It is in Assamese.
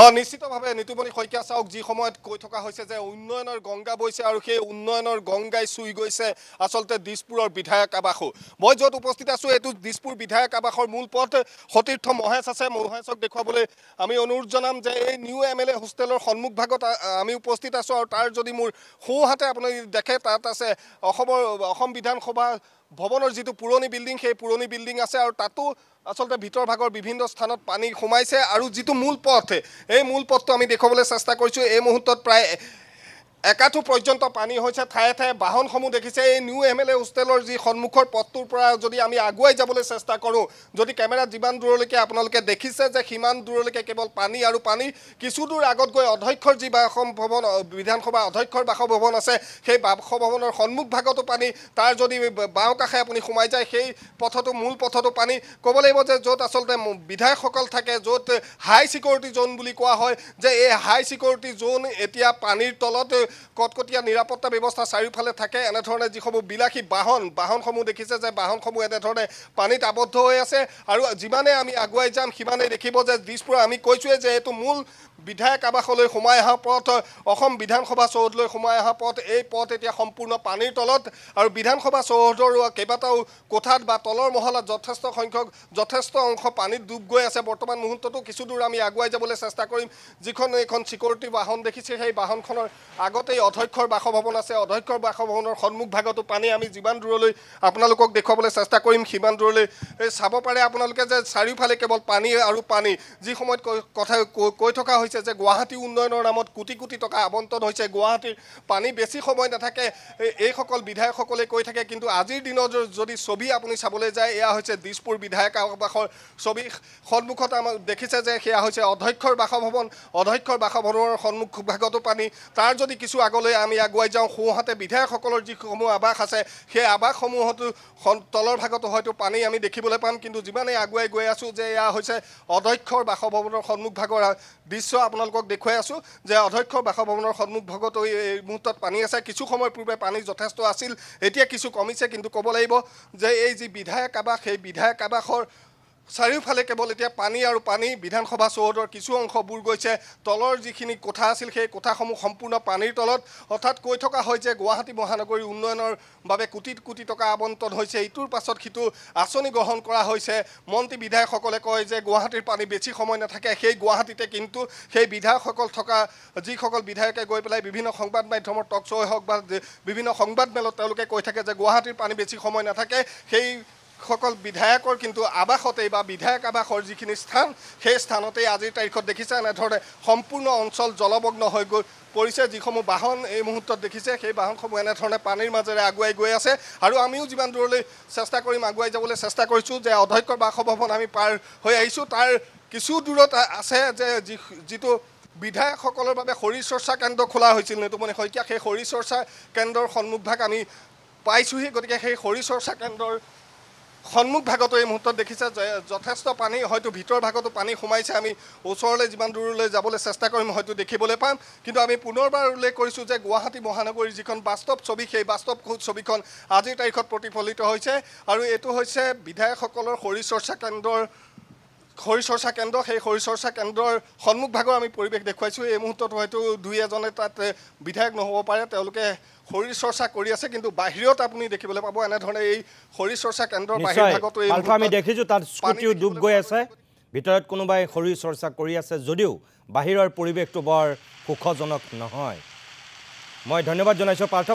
অঁ নিশ্চিতভাৱে নিতুমণি শইকীয়া চাওক যি সময়ত কৈ থকা হৈছে যে উন্নয়নৰ গংগা বৈছে আৰু সেই উন্নয়নৰ গংগাই চুই গৈছে আচলতে দিছপুৰৰ বিধায়ক আৱাসো মই য'ত উপস্থিত আছোঁ এইটো দিছপুৰ বিধায়ক আৱাসৰ মূল পথ সতীৰ্থ মহেশ আছে মহেশক দেখুৱাবলৈ আমি অনুৰোধ জনাম যে এই নিউ এম এল এ হোষ্টেলৰ সন্মুখ ভাগত আমি উপস্থিত আছোঁ আৰু তাৰ যদি মোৰ সোঁহাতে আপুনি দেখে তাত আছে অসমৰ অসম বিধানসভা ভৱনৰ যিটো পুৰণি বিল্ডিং সেই পুৰণি বিল্ডিং আছে আৰু তাতো আচলতে ভিতৰ ভাগৰ বিভিন্ন স্থানত পানী সোমাইছে আৰু যিটো মূল পথ এই মূল পথটো আমি দেখুৱাবলৈ চেষ্টা কৰিছোঁ এই মুহূৰ্তত প্ৰায় একাঠু পৰ্যন্ত পানী হৈছে ঠায়ে ঠায়ে বাহনসমূহ দেখিছে এই নিউ এম এল এ হোষ্টেলৰ যি সন্মুখৰ পথটোৰ পৰা যদি আমি আগুৱাই যাবলৈ চেষ্টা কৰোঁ যদি কেমেৰা যিমান দূৰলৈকে আপোনালোকে দেখিছে যে সিমান দূৰলৈকে কেৱল পানী আৰু পানী কিছুদূৰ আগত গৈ অধ্যক্ষৰ যি বাসভৱন বিধানসভাৰ অধ্যক্ষৰ বাসভৱন আছে সেই বাসভৱনৰ সন্মুখ ভাগতো পানী তাৰ যদি কাষে আপুনি সোমাই যায় সেই পথতো মূল পথতো পানী ক'ব লাগিব যে য'ত আচলতে বিধায়কসকল থাকে য'ত হাই ছিকিউৰিটি জোন বুলি কোৱা হয় যে এই হাই ছিকিউৰিটি জোন এতিয়া পানীৰ তলত কটকটীয়া নিৰাপত্তা ব্যৱস্থা চাৰিওফালে থাকে এনেধৰণে যিসমূহ বিলাসী বাহন বাহনসমূহ দেখিছে যে বাহনসমূহ এনেধৰণে পানীত ধৰনেৰ পানিত আবদ্ধ হয়ে আছে আৰু যিমানেই আমি আগুৱাই যাম সিমানেই দেখিব যে দিশপুৰা আমি কইসুয়ে যে এইটো মূল বিধায়ক আৱাসলৈ সোমাই অহা পথ অসম বিধানসভা চৌহদলৈ সোমাই অহা পথ এই পথ এতিয়া সম্পূৰ্ণ পানীৰ তলত আৰু বিধানসভা চৌহদৰো কেইবাটাও কোঠাত বা তলৰ মহলাত যথেষ্ট সংখ্যক যথেষ্ট অংশ পানীত ডুব গৈ আছে বৰ্তমান মুহূৰ্ততো কিছুদূৰ আমি আগুৱাই যাবলৈ চেষ্টা কৰিম যিখন এখন চিকিউৰিটি বাহন দেখিছে সেই বাহনখনৰ আগতেই অধ্যক্ষৰ বাসভৱন আছে অধ্যক্ষৰ বাসভৱনৰ সন্মুখ ভাগতো পানী আমি যিমান দূৰলৈ আপোনালোকক দেখুৱাবলৈ চেষ্টা কৰিম সিমান দূৰলৈ চাব পাৰে আপোনালোকে যে চাৰিওফালে কেৱল পানী আৰু পানী যি সময়ত কথা কৈ থকা হৈছে হৈছে যে গুৱাহাটী উন্নয়নৰ নামত কোটি কোটি টকা আবণ্টন হৈছে গুৱাহাটীৰ পানী বেছি সময় নাথাকে এইসকল বিধায়কসকলে কৈ থাকে কিন্তু আজিৰ দিনৰ যদি ছবি আপুনি চাবলৈ যায় এয়া হৈছে দিছপুৰ বিধায়ক আৱাসৰ ছবি সন্মুখত আমাক দেখিছে যে সেয়া হৈছে অধ্যক্ষৰ বাসভৱন অধ্যক্ষৰ বাসভৱনৰ সন্মুখ ভাগতো পানী তাৰ যদি কিছু আগলৈ আমি আগুৱাই যাওঁ সোঁহাতে বিধায়কসকলৰ যিসমূহ আৱাস আছে সেই আৱাসসমূহতো তলৰ ভাগতো হয়তো পানী আমি দেখিবলৈ পাম কিন্তু যিমানেই আগুৱাই গৈ আছোঁ যে এয়া হৈছে অধ্যক্ষৰ বাসভৱনৰ সন্মুখ ভাগৰ দৃশ্য আপোনালোকক দেখুৱাই আছোঁ যে অধ্যক্ষ বাসভৱনৰ সন্মুখ ভগত এই মুহূৰ্তত পানী আছে কিছু সময় পূৰ্বে পানী যথেষ্ট আছিল এতিয়া কিছু কমিছে কিন্তু ক'ব লাগিব যে এই যি বিধায়ক আৱাস সেই বিধায়ক আৱাসৰ চাৰিওফালে কেৱল এতিয়া পানী আৰু পানী বিধানসভা চৌহদৰ কিছু অংশ বুৰ গৈছে তলৰ যিখিনি কোঠা আছিল সেই কোঠাসমূহ সম্পূৰ্ণ পানীৰ তলত অৰ্থাৎ কৈ থকা হয় যে গুৱাহাটী মহানগৰী উন্নয়নৰ বাবে কোটি কোটি টকা আবণ্টন হৈছে ইটোৰ পাছত সিটো আঁচনি গ্ৰহণ কৰা হৈছে মন্ত্ৰী বিধায়কসকলে কয় যে গুৱাহাটীৰ পানী বেছি সময় নাথাকে সেই গুৱাহাটীতে কিন্তু সেই বিধায়কসকল থকা যিসকল বিধায়কে গৈ পেলাই বিভিন্ন সংবাদ মাধ্যমৰ টক শ্ব'ই হওক বা বিভিন্ন সংবাদমেলত তেওঁলোকে কৈ থাকে যে গুৱাহাটীৰ পানী বেছি সময় নাথাকে সেই সকল বিধায়কৰ কিন্তু আৱাসতেই বা বিধায়ক আৱাসৰ যিখিনি স্থান সেই স্থানতেই আজিৰ তাৰিখত দেখিছে এনেধৰণে সম্পূৰ্ণ অঞ্চল জলমগ্ন হৈ গৈ পৰিছে যিসমূহ বাহন এই মুহূৰ্তত দেখিছে সেই বাহনসমূহ এনেধৰণে পানীৰ মাজেৰে আগুৱাই গৈ আছে আৰু আমিও যিমান দূৰলৈ চেষ্টা কৰিম আগুৱাই যাবলৈ চেষ্টা কৰিছোঁ যে অধ্যক্ষৰ বাসভৱন আমি পাৰ হৈ আহিছোঁ তাৰ কিছু দূৰত আছে যে যি যিটো বিধায়কসকলৰ বাবে শৰীৰ চৰ্চা কেন্দ্ৰ খোলা হৈছিল নিতুমণি শইকীয়া সেই শৰীৰ চৰ্চা কেন্দ্ৰৰ সন্মুখভাগ আমি পাইছোঁহি গতিকে সেই শৰীৰ চৰ্চা কেন্দ্ৰৰ সন্মুখ ভাগতো এই মুহূৰ্তত দেখিছে যথেষ্ট পানী হয়তো ভিতৰ ভাগতো পানী সোমাইছে আমি ওচৰলৈ যিমান দূৰলৈ যাবলৈ চেষ্টা কৰিম হয়তো দেখিবলৈ পাম কিন্তু আমি পুনৰবাৰ উল্লেখ কৰিছোঁ যে গুৱাহাটী মহানগৰীৰ যিখন বাস্তৱ ছবি সেই বাস্তৱ ছবিখন আজিৰ তাৰিখত প্ৰতিফলিত হৈছে আৰু এইটো হৈছে বিধায়কসকলৰ শৰীৰ চৰ্চা কেন্দ্ৰৰ শৰীৰ চৰ্চা কেন্দ্ৰ সেই শৰীৰ চৰ্চা কেন্দ্ৰৰ সন্মুখ আমি পৰিৱেশ দেখুৱাইছোঁ এই মুহূৰ্তত হয়তো দুই এজনে তাত বিধায়ক নহ'ব পাৰে তেওঁলোকে শৰীৰ চৰ্চা কৰি আছে কিন্তু বাহিৰত আপুনি দেখিবলৈ পাব এনেধৰণে এই শৰীৰ চৰ্চা কেন্দ্ৰৰ বাহিৰত আমি দেখিছোঁ তাত স্কুটিও ডুব গৈ আছে ভিতৰত কোনোবাই শৰীৰ চৰ্চা কৰি আছে যদিও বাহিৰৰ পৰিৱেশটো বৰ সুখজনক নহয় মই ধন্যবাদ জনাইছোঁ পাৰ্থ